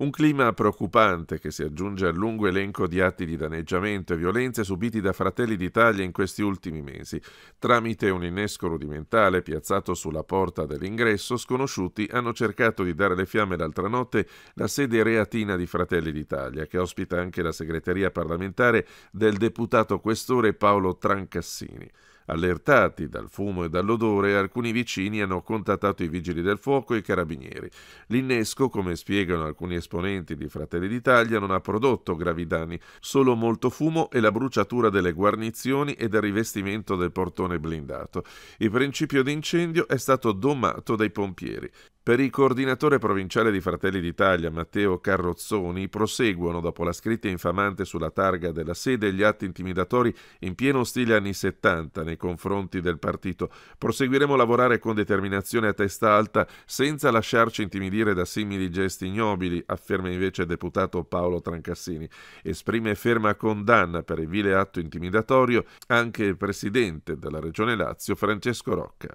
Un clima preoccupante che si aggiunge al lungo elenco di atti di danneggiamento e violenze subiti da Fratelli d'Italia in questi ultimi mesi, tramite un innesco rudimentale piazzato sulla porta dell'ingresso, sconosciuti hanno cercato di dare le fiamme l'altra notte la sede reatina di Fratelli d'Italia, che ospita anche la segreteria parlamentare del deputato questore Paolo Trancassini. Allertati dal fumo e dall'odore, alcuni vicini hanno contattato i vigili del fuoco e i carabinieri. L'innesco, come spiegano alcuni esponenti di Fratelli d'Italia, non ha prodotto gravi danni, solo molto fumo e la bruciatura delle guarnizioni e del rivestimento del portone blindato. Il principio d'incendio è stato domato dai pompieri. Per il coordinatore provinciale di Fratelli d'Italia, Matteo Carrozzoni, proseguono dopo la scritta infamante sulla targa della sede gli atti intimidatori in pieno stile anni 70 nei confronti del partito. Proseguiremo a lavorare con determinazione a testa alta, senza lasciarci intimidire da simili gesti ignobili, afferma invece il deputato Paolo Trancassini. Esprime ferma condanna per il vile atto intimidatorio anche il presidente della Regione Lazio, Francesco Rocca.